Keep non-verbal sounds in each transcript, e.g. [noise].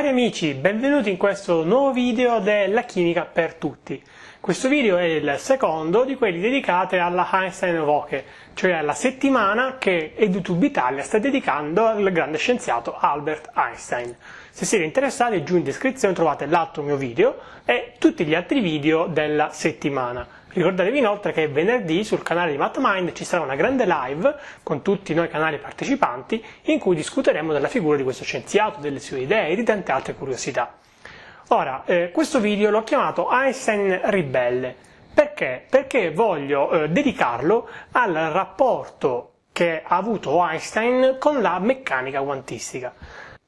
Cari amici, benvenuti in questo nuovo video della chimica per tutti. Questo video è il secondo di quelli dedicati alla Einstein Woche, cioè alla settimana che EduTube Italia sta dedicando al grande scienziato Albert Einstein. Se siete interessati, giù in descrizione trovate l'altro mio video e tutti gli altri video della settimana. Ricordatevi inoltre che venerdì sul canale di MathMind ci sarà una grande live con tutti noi canali partecipanti in cui discuteremo della figura di questo scienziato, delle sue idee e di tante altre curiosità. Ora, eh, questo video l'ho chiamato Einstein Ribelle. Perché? Perché voglio eh, dedicarlo al rapporto che ha avuto Einstein con la meccanica quantistica.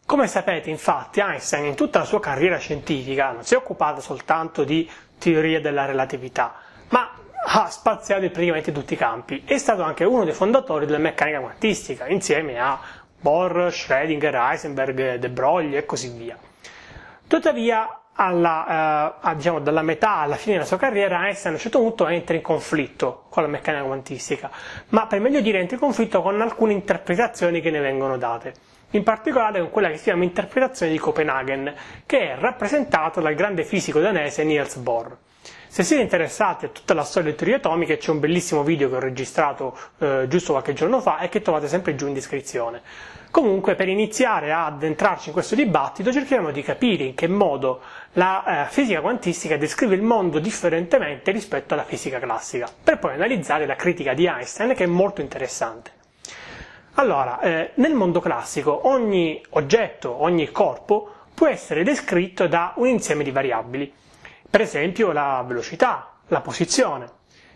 Come sapete, infatti, Einstein in tutta la sua carriera scientifica non si è occupato soltanto di teoria della relatività, ma ha ah, spaziato in praticamente tutti i campi. È stato anche uno dei fondatori della meccanica quantistica, insieme a Bohr, Schrödinger, Heisenberg, De Broglie e così via. Tuttavia, alla, eh, diciamo, dalla metà alla fine della sua carriera, Einstein a un certo punto entra in conflitto con la meccanica quantistica, ma per meglio dire entra in conflitto con alcune interpretazioni che ne vengono date, in particolare con quella che si chiama interpretazione di Copenaghen, che è rappresentata dal grande fisico danese Niels Bohr. Se siete interessati a tutta la storia delle teorie atomiche c'è un bellissimo video che ho registrato eh, giusto qualche giorno fa e che trovate sempre giù in descrizione. Comunque per iniziare ad entrarci in questo dibattito cercheremo di capire in che modo la eh, fisica quantistica descrive il mondo differentemente rispetto alla fisica classica, per poi analizzare la critica di Einstein che è molto interessante. Allora, eh, nel mondo classico ogni oggetto, ogni corpo può essere descritto da un insieme di variabili. Per esempio la velocità, la posizione.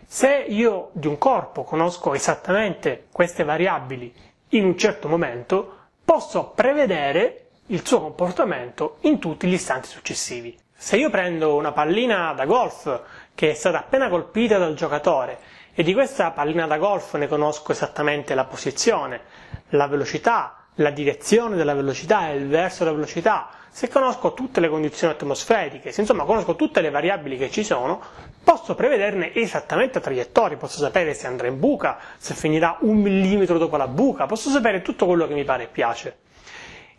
Se io di un corpo conosco esattamente queste variabili in un certo momento, posso prevedere il suo comportamento in tutti gli istanti successivi. Se io prendo una pallina da golf che è stata appena colpita dal giocatore e di questa pallina da golf ne conosco esattamente la posizione, la velocità, la direzione della velocità e il verso della velocità, se conosco tutte le condizioni atmosferiche, se insomma conosco tutte le variabili che ci sono, posso prevederne esattamente traiettori, posso sapere se andrà in buca, se finirà un millimetro dopo la buca, posso sapere tutto quello che mi pare e piace.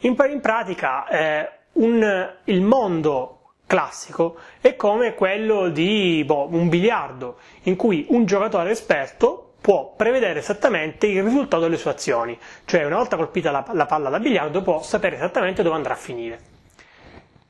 In, in pratica eh, un, il mondo classico è come quello di boh, un biliardo, in cui un giocatore esperto può prevedere esattamente il risultato delle sue azioni, cioè una volta colpita la, la palla da biliardo può sapere esattamente dove andrà a finire.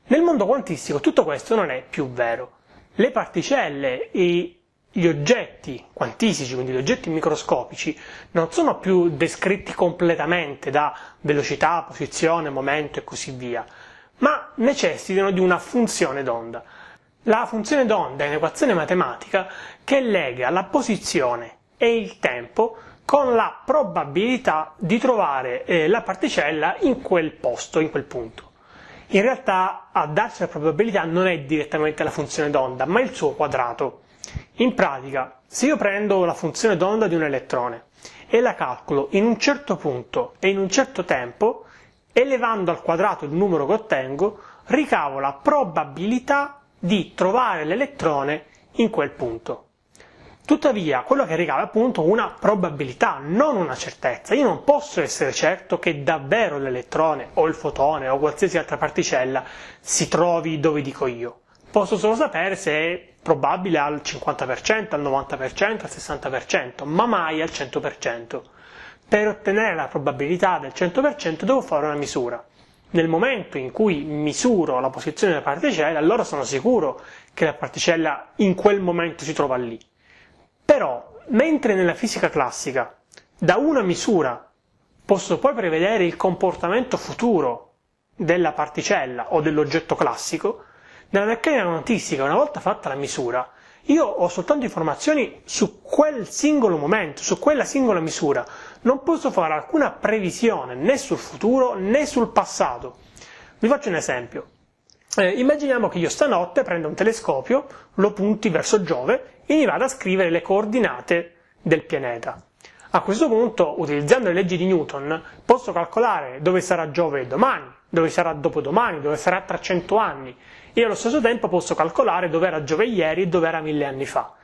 Nel mondo quantistico tutto questo non è più vero. Le particelle, e gli oggetti quantistici, quindi gli oggetti microscopici, non sono più descritti completamente da velocità, posizione, momento e così via, ma necessitano di una funzione d'onda. La funzione d'onda è un'equazione matematica che lega la posizione e il tempo con la probabilità di trovare eh, la particella in quel posto, in quel punto. In realtà a darsi la probabilità non è direttamente la funzione d'onda, ma il suo quadrato. In pratica, se io prendo la funzione d'onda di un elettrone e la calcolo in un certo punto e in un certo tempo, elevando al quadrato il numero che ottengo, ricavo la probabilità di trovare l'elettrone in quel punto. Tuttavia, quello che regala è appunto una probabilità, non una certezza. Io non posso essere certo che davvero l'elettrone o il fotone o qualsiasi altra particella si trovi dove dico io. Posso solo sapere se è probabile al 50%, al 90%, al 60%, ma mai al 100%. Per ottenere la probabilità del 100% devo fare una misura. Nel momento in cui misuro la posizione della particella, allora sono sicuro che la particella in quel momento si trova lì. Però, mentre nella fisica classica da una misura posso poi prevedere il comportamento futuro della particella o dell'oggetto classico, nella meccanica quantistica, una volta fatta la misura, io ho soltanto informazioni su quel singolo momento, su quella singola misura. Non posso fare alcuna previsione né sul futuro né sul passato. Vi faccio un esempio. Eh, immaginiamo che io stanotte prenda un telescopio, lo punti verso Giove e mi vada a scrivere le coordinate del pianeta. A questo punto, utilizzando le leggi di Newton, posso calcolare dove sarà Giove domani, dove sarà dopodomani, dove sarà tra cento anni e allo stesso tempo posso calcolare dove era Giove ieri e dove era mille anni fa.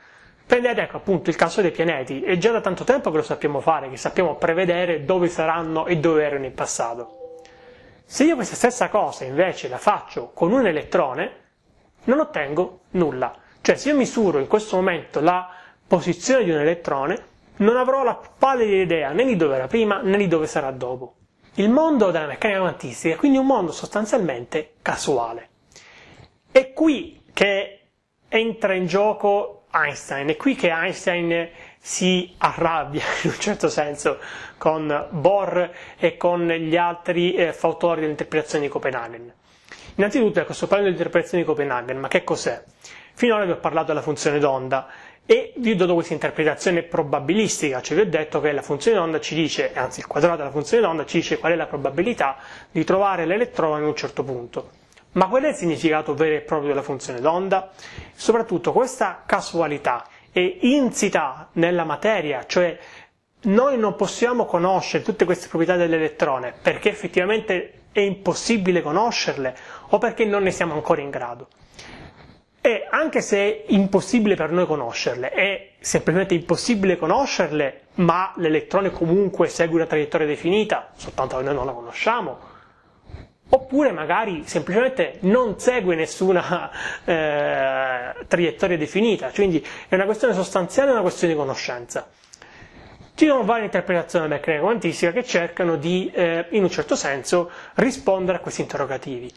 Prendete ecco appunto il caso dei pianeti, è già da tanto tempo che lo sappiamo fare, che sappiamo prevedere dove saranno e dove erano in passato. Se io questa stessa cosa invece la faccio con un elettrone, non ottengo nulla. Cioè se io misuro in questo momento la posizione di un elettrone, non avrò la pallida idea né di dove era prima né di dove sarà dopo. Il mondo della meccanica quantistica è quindi un mondo sostanzialmente casuale. È qui che entra in gioco Einstein, è qui che Einstein si arrabbia [laughs] in un certo senso con Bohr e con gli altri eh, fautori dell'interpretazione di Copenaghen. Innanzitutto, ecco, sto parlando dell'interpretazione di Copenaghen, ma che cos'è? Finora vi ho parlato della funzione d'onda e vi ho dato questa interpretazione probabilistica, cioè vi ho detto che la funzione d'onda ci dice, anzi il quadrato della funzione d'onda ci dice qual è la probabilità di trovare l'elettrone in un certo punto. Ma qual è il significato vero e proprio della funzione d'onda? Soprattutto questa casualità è insita nella materia, cioè noi non possiamo conoscere tutte queste proprietà dell'elettrone perché effettivamente è impossibile conoscerle o perché non ne siamo ancora in grado. E anche se è impossibile per noi conoscerle, è semplicemente impossibile conoscerle, ma l'elettrone comunque segue una traiettoria definita, soltanto che noi non la conosciamo, oppure magari semplicemente non segue nessuna eh, traiettoria definita, quindi è una questione sostanziale, è una questione di conoscenza. Ci sono varie interpretazioni della meccanica quantistica che cercano di, eh, in un certo senso, rispondere a questi interrogativi.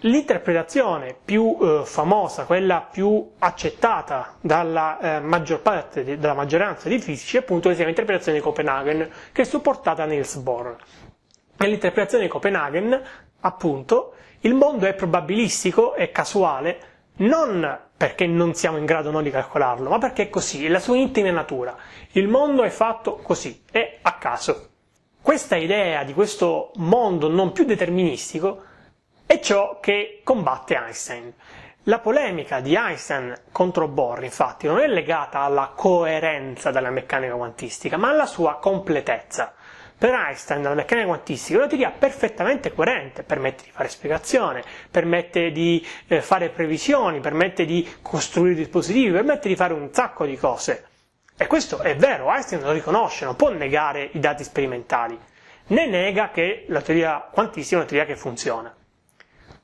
L'interpretazione più eh, famosa, quella più accettata dalla eh, maggior parte, de, dalla maggioranza dei fisici, è appunto l'interpretazione di Copenaghen, che è supportata da Niels Bohr. Nell'interpretazione di Copenaghen appunto, il mondo è probabilistico, è casuale, non perché non siamo in grado noi di calcolarlo, ma perché è così, è la sua intima natura. Il mondo è fatto così, è a caso. Questa idea di questo mondo non più deterministico è ciò che combatte Einstein. La polemica di Einstein contro Bohr, infatti, non è legata alla coerenza della meccanica quantistica, ma alla sua completezza per Einstein la meccanica quantistica è una teoria perfettamente coerente, permette di fare spiegazione, permette di eh, fare previsioni, permette di costruire dispositivi, permette di fare un sacco di cose. E questo è vero, Einstein lo riconosce, non può negare i dati sperimentali, né nega che la teoria quantistica è una teoria che funziona.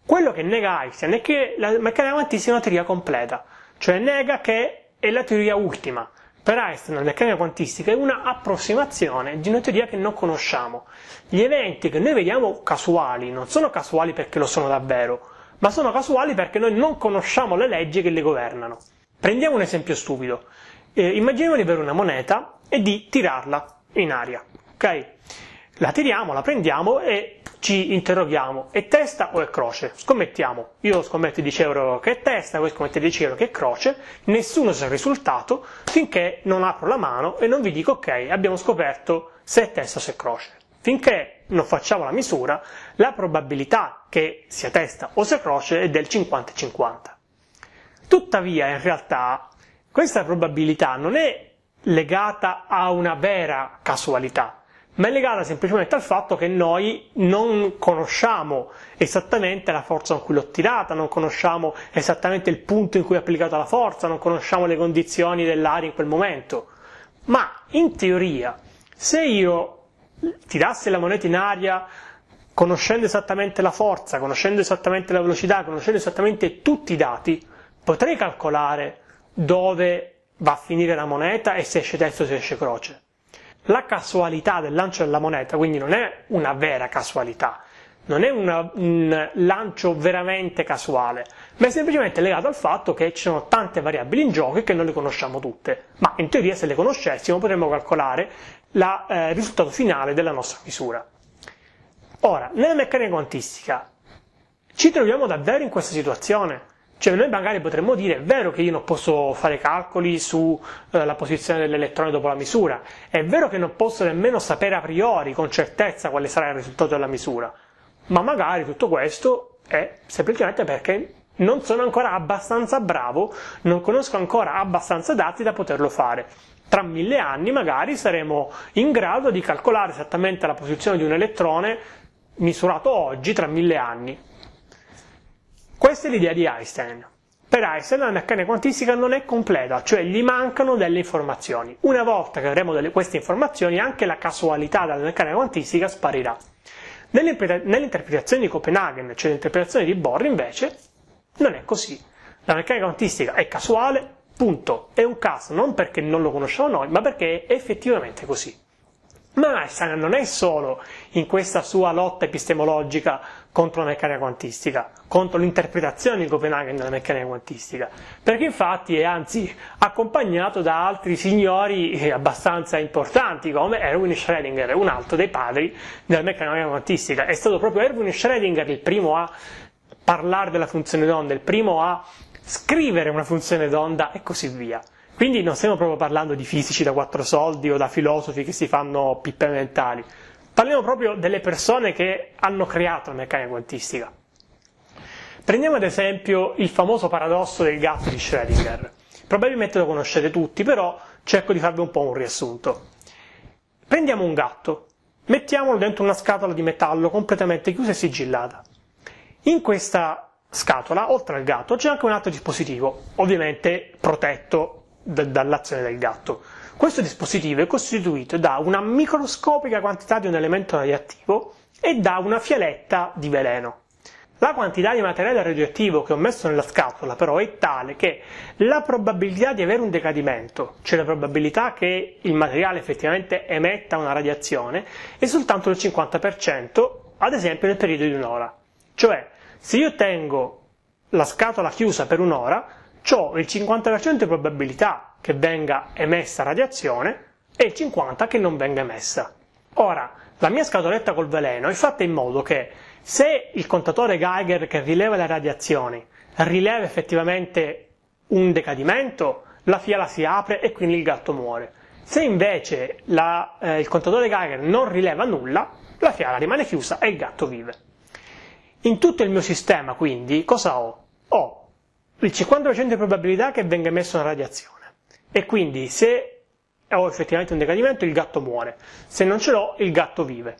Quello che nega Einstein è che la meccanica quantistica è una teoria completa, cioè nega che è la teoria ultima, per Einstein la meccanica quantistica è un'approssimazione di una teoria che non conosciamo. Gli eventi che noi vediamo casuali non sono casuali perché lo sono davvero, ma sono casuali perché noi non conosciamo le leggi che le governano. Prendiamo un esempio stupido. Eh, immaginiamo di avere una moneta e di tirarla in aria. Okay? la tiriamo, la prendiamo e ci interroghiamo, è testa o è croce? Scommettiamo, io scommetto 10 euro che è testa, voi scommettete 10 euro che è croce, nessuno sa il risultato finché non apro la mano e non vi dico ok, abbiamo scoperto se è testa o se è croce. Finché non facciamo la misura, la probabilità che sia testa o se è croce è del 50-50. Tuttavia, in realtà, questa probabilità non è legata a una vera casualità, ma è legata semplicemente al fatto che noi non conosciamo esattamente la forza con cui l'ho tirata, non conosciamo esattamente il punto in cui è applicata la forza, non conosciamo le condizioni dell'aria in quel momento. Ma in teoria, se io tirassi la moneta in aria conoscendo esattamente la forza, conoscendo esattamente la velocità, conoscendo esattamente tutti i dati, potrei calcolare dove va a finire la moneta e se esce testo o se esce croce la casualità del lancio della moneta, quindi non è una vera casualità, non è una, un lancio veramente casuale, ma è semplicemente legato al fatto che ci sono tante variabili in gioco e che non le conosciamo tutte, ma in teoria se le conoscessimo potremmo calcolare il eh, risultato finale della nostra misura. Ora, nella meccanica quantistica ci troviamo davvero in questa situazione? Cioè noi magari potremmo dire è vero che io non posso fare calcoli sulla eh, posizione dell'elettrone dopo la misura, è vero che non posso nemmeno sapere a priori con certezza quale sarà il risultato della misura, ma magari tutto questo è semplicemente perché non sono ancora abbastanza bravo, non conosco ancora abbastanza dati da poterlo fare. Tra mille anni magari saremo in grado di calcolare esattamente la posizione di un elettrone misurato oggi tra mille anni. Questa è l'idea di Einstein. Per Einstein la meccanica quantistica non è completa, cioè gli mancano delle informazioni. Una volta che avremo delle, queste informazioni, anche la casualità della meccanica quantistica sparirà. Nell'interpretazione di Copenaghen, cioè l'interpretazione di Bohr, invece, non è così. La meccanica quantistica è casuale, punto. È un caso non perché non lo conosciamo noi, ma perché è effettivamente così. Ma Einstein non è solo in questa sua lotta epistemologica contro la meccanica quantistica, contro l'interpretazione di Copenaghen della meccanica quantistica, perché infatti è anzi accompagnato da altri signori eh, abbastanza importanti come Erwin Schrödinger, un altro dei padri della meccanica quantistica. È stato proprio Erwin Schrödinger il primo a parlare della funzione d'onda, il primo a scrivere una funzione d'onda e così via. Quindi non stiamo proprio parlando di fisici da quattro soldi o da filosofi che si fanno pippe mentali, parliamo proprio delle persone che hanno creato la meccanica quantistica. Prendiamo ad esempio il famoso paradosso del gatto di Schrödinger. Probabilmente lo conoscete tutti, però cerco di farvi un po' un riassunto. Prendiamo un gatto, mettiamolo dentro una scatola di metallo completamente chiusa e sigillata. In questa scatola, oltre al gatto, c'è anche un altro dispositivo, ovviamente protetto dall'azione del gatto. Questo dispositivo è costituito da una microscopica quantità di un elemento radioattivo e da una fialetta di veleno. La quantità di materiale radioattivo che ho messo nella scatola però è tale che la probabilità di avere un decadimento, cioè la probabilità che il materiale effettivamente emetta una radiazione, è soltanto del 50%, ad esempio nel periodo di un'ora. Cioè, se io tengo la scatola chiusa per un'ora, ciò il 50% di probabilità che venga emessa radiazione e il 50% che non venga emessa. Ora, la mia scatoletta col veleno è fatta in modo che se il contatore Geiger che rileva le radiazioni rileva effettivamente un decadimento, la fiala si apre e quindi il gatto muore. Se invece la, eh, il contatore Geiger non rileva nulla, la fiala rimane chiusa e il gatto vive. In tutto il mio sistema, quindi, cosa ho? Ho il 50% di probabilità che venga emessa una radiazione. E quindi se ho effettivamente un decadimento, il gatto muore. Se non ce l'ho, il gatto vive.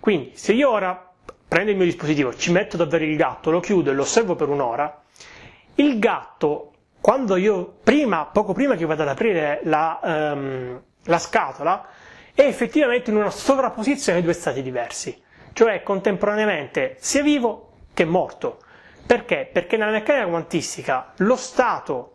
Quindi se io ora prendo il mio dispositivo, ci metto davvero il gatto, lo chiudo e lo osservo per un'ora, il gatto, quando io prima, poco prima che vada ad aprire la, um, la scatola, è effettivamente in una sovrapposizione di due stati diversi, cioè contemporaneamente sia vivo che morto. Perché? Perché nella meccanica quantistica lo stato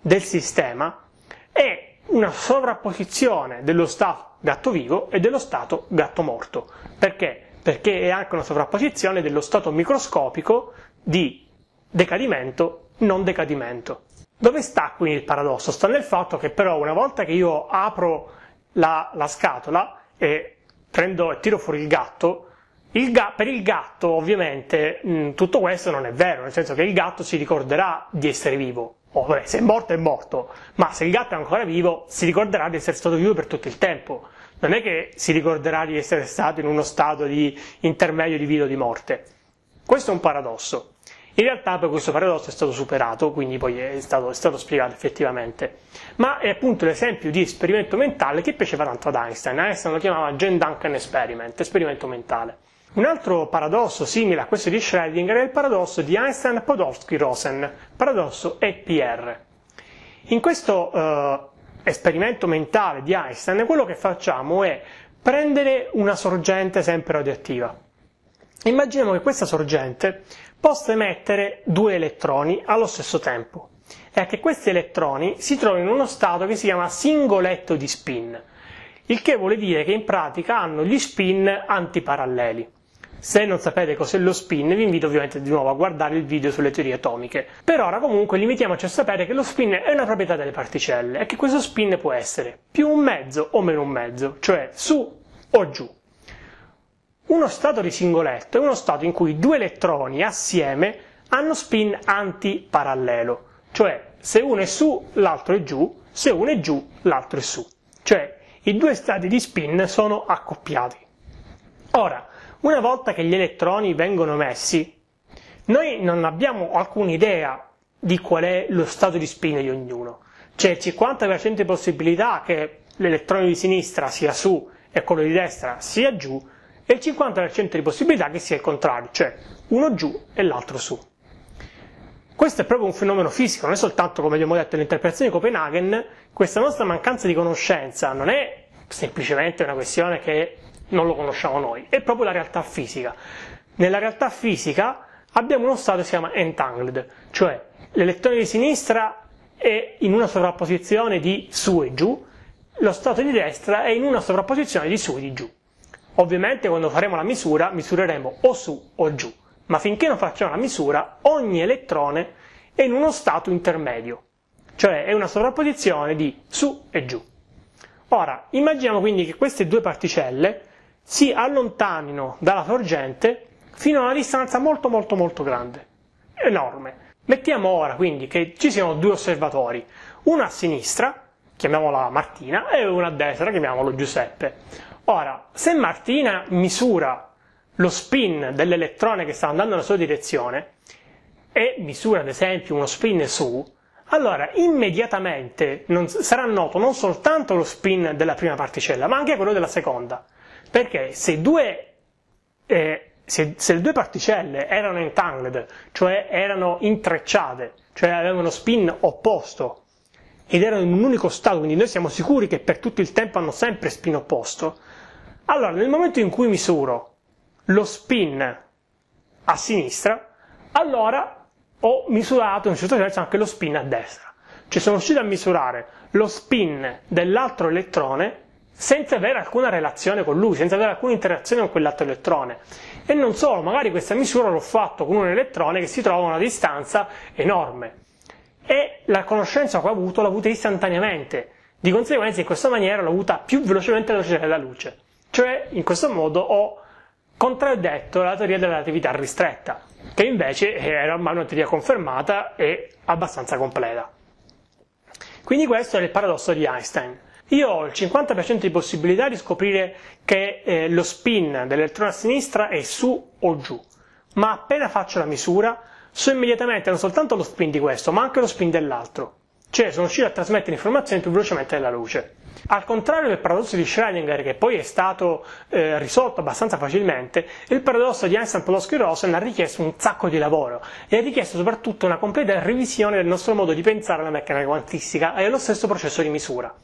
del sistema è una sovrapposizione dello stato gatto vivo e dello stato gatto morto. Perché? Perché è anche una sovrapposizione dello stato microscopico di decadimento non decadimento. Dove sta quindi il paradosso? Sta nel fatto che però una volta che io apro la, la scatola e prendo e tiro fuori il gatto, il ga- per il gatto, ovviamente, mh, mm, tutto questo non è vero, nel senso che il gatto si ricorderà di essere vivo. Oh, se è morto è morto, ma se il gatto è ancora vivo, si ricorderà di essere stato vivo per tutto il tempo. Non è che si ricorderà di essere stato in uno stato di intermedio di vita o di morte. Questo è un paradosso. In realtà poi questo paradosso è stato superato, quindi poi è stato, è stato, spiegato effettivamente. Ma è appunto l'esempio di esperimento mentale che piaceva tanto ad Einstein. Einstein lo chiamava Gen Duncan Experiment, esperimento mentale. Un altro paradosso simile a questo di Schrödinger è il paradosso di Einstein-Podolsky-Rosen, paradosso EPR. In questo eh, esperimento mentale di Einstein quello che facciamo è prendere una sorgente sempre radioattiva. Immaginiamo che questa sorgente possa emettere due elettroni allo stesso tempo e che questi elettroni si trovino in uno stato che si chiama singoletto di spin, il che vuol dire che in pratica hanno gli spin antiparalleli. Se non sapete cos'è lo spin, vi invito ovviamente di nuovo a guardare il video sulle teorie atomiche. Per ora comunque limitiamoci a sapere che lo spin è una proprietà delle particelle e che questo spin può essere più un mezzo o meno un mezzo, cioè su o giù. Uno stato di singoletto è uno stato in cui due elettroni assieme hanno spin antiparallelo, cioè se uno è su l'altro è giù, se uno è giù l'altro è su. Cioè i due stati di spin sono accoppiati. Ora, una volta che gli elettroni vengono messi, noi non abbiamo alcuna idea di qual è lo stato di spina di ognuno. C'è cioè, il 50% di possibilità che l'elettrone di sinistra sia su e quello di destra sia giù e il 50% di possibilità che sia il contrario, cioè uno giù e l'altro su. Questo è proprio un fenomeno fisico, non è soltanto, come abbiamo detto, l'interpretazione di Copenaghen, questa nostra mancanza di conoscenza non è semplicemente una questione che non lo conosciamo noi, è proprio la realtà fisica. Nella realtà fisica abbiamo uno stato che si chiama entangled, cioè l'elettrone di sinistra è in una sovrapposizione di su e giù, lo stato di destra è in una sovrapposizione di su e di giù. Ovviamente quando faremo la misura misureremo o su o giù, ma finché non facciamo la misura ogni elettrone è in uno stato intermedio, cioè è una sovrapposizione di su e giù. Ora, immaginiamo quindi che queste due particelle si allontanino dalla sorgente fino a una distanza molto molto molto grande, enorme. Mettiamo ora quindi che ci siano due osservatori, uno a sinistra, chiamiamola Martina, e uno a destra, chiamiamolo Giuseppe. Ora, se Martina misura lo spin dell'elettrone che sta andando nella sua direzione e misura ad esempio uno spin su, allora immediatamente non, sarà noto non soltanto lo spin della prima particella, ma anche quello della seconda. Perché se due, eh, se, se le due particelle erano entangled, cioè erano intrecciate, cioè avevano spin opposto ed erano in un unico stato, quindi noi siamo sicuri che per tutto il tempo hanno sempre spin opposto, allora nel momento in cui misuro lo spin a sinistra, allora ho misurato in un certo senso anche lo spin a destra. Cioè sono riuscito a misurare lo spin dell'altro elettrone senza avere alcuna relazione con lui, senza avere alcuna interazione con quell'altro elettrone. E non solo, magari questa misura l'ho fatto con un elettrone che si trova a una distanza enorme. E la conoscenza che ho avuto l'ho avuta istantaneamente, di conseguenza in questa maniera l'ho avuta più velocemente alla velocità della luce. Cioè, in questo modo ho contraddetto la teoria della relatività ristretta, che invece era ormai una teoria confermata e abbastanza completa. Quindi questo è il paradosso di Einstein io ho il 50% di possibilità di scoprire che eh, lo spin dell'elettrone a sinistra è su o giù, ma appena faccio la misura so immediatamente non soltanto lo spin di questo, ma anche lo spin dell'altro, cioè sono riuscito a trasmettere informazioni più velocemente della luce. Al contrario del paradosso di Schrödinger, che poi è stato eh, risolto abbastanza facilmente, il paradosso di Einstein, Podolsky e Rosen ha richiesto un sacco di lavoro e ha richiesto soprattutto una completa revisione del nostro modo di pensare alla meccanica quantistica e allo stesso processo di misura.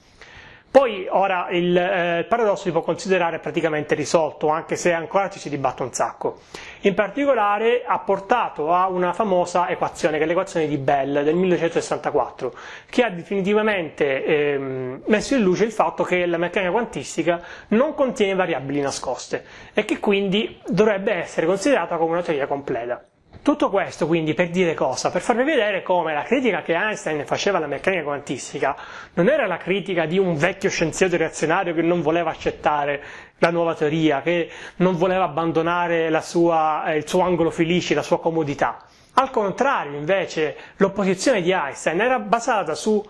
Poi ora il, eh, paradosso si può considerare praticamente risolto, anche se ancora ci si dibatte un sacco. In particolare ha portato a una famosa equazione, che è l'equazione di Bell del 1964, che ha definitivamente ehm, messo in luce il fatto che la meccanica quantistica non contiene variabili nascoste e che quindi dovrebbe essere considerata come una teoria completa. Tutto questo quindi per dire cosa? Per farvi vedere come la critica che Einstein faceva alla meccanica quantistica non era la critica di un vecchio scienziato reazionario che non voleva accettare la nuova teoria, che non voleva abbandonare sua, eh, il suo angolo felice, la sua comodità. Al contrario, invece, l'opposizione di Einstein era basata su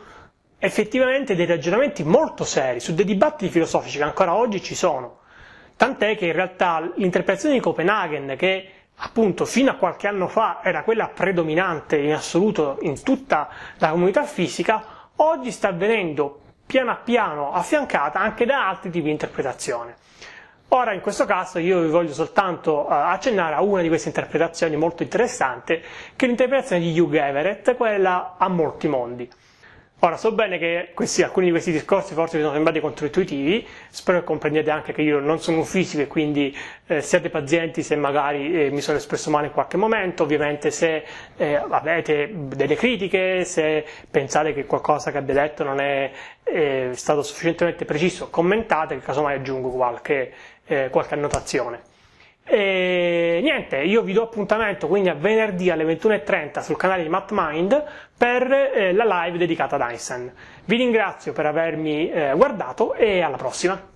effettivamente dei ragionamenti molto seri, su dei dibattiti filosofici che ancora oggi ci sono. Tant'è che in realtà l'interpretazione di Copenaghen, che appunto fino a qualche anno fa era quella predominante in assoluto in tutta la comunità fisica, oggi sta avvenendo piano piano affiancata anche da altri tipi di interpretazione. Ora in questo caso io vi voglio soltanto eh, accennare a una di queste interpretazioni molto interessante, che è l'interpretazione di Hugh Everett, quella a molti mondi. Ora, so bene che questi, alcuni di questi discorsi forse vi sono sembrati controintuitivi, spero che comprendiate anche che io non sono un fisico e quindi eh, siate pazienti se magari eh, mi sono espresso male in qualche momento, ovviamente se eh, avete delle critiche, se pensate che qualcosa che abbia detto non è eh, stato sufficientemente preciso, commentate, che casomai aggiungo qualche, eh, qualche annotazione. E niente, io vi do appuntamento quindi a venerdì alle 21.30 sul canale di MapMind per eh, la live dedicata ad Einstein. Vi ringrazio per avermi eh, guardato e alla prossima!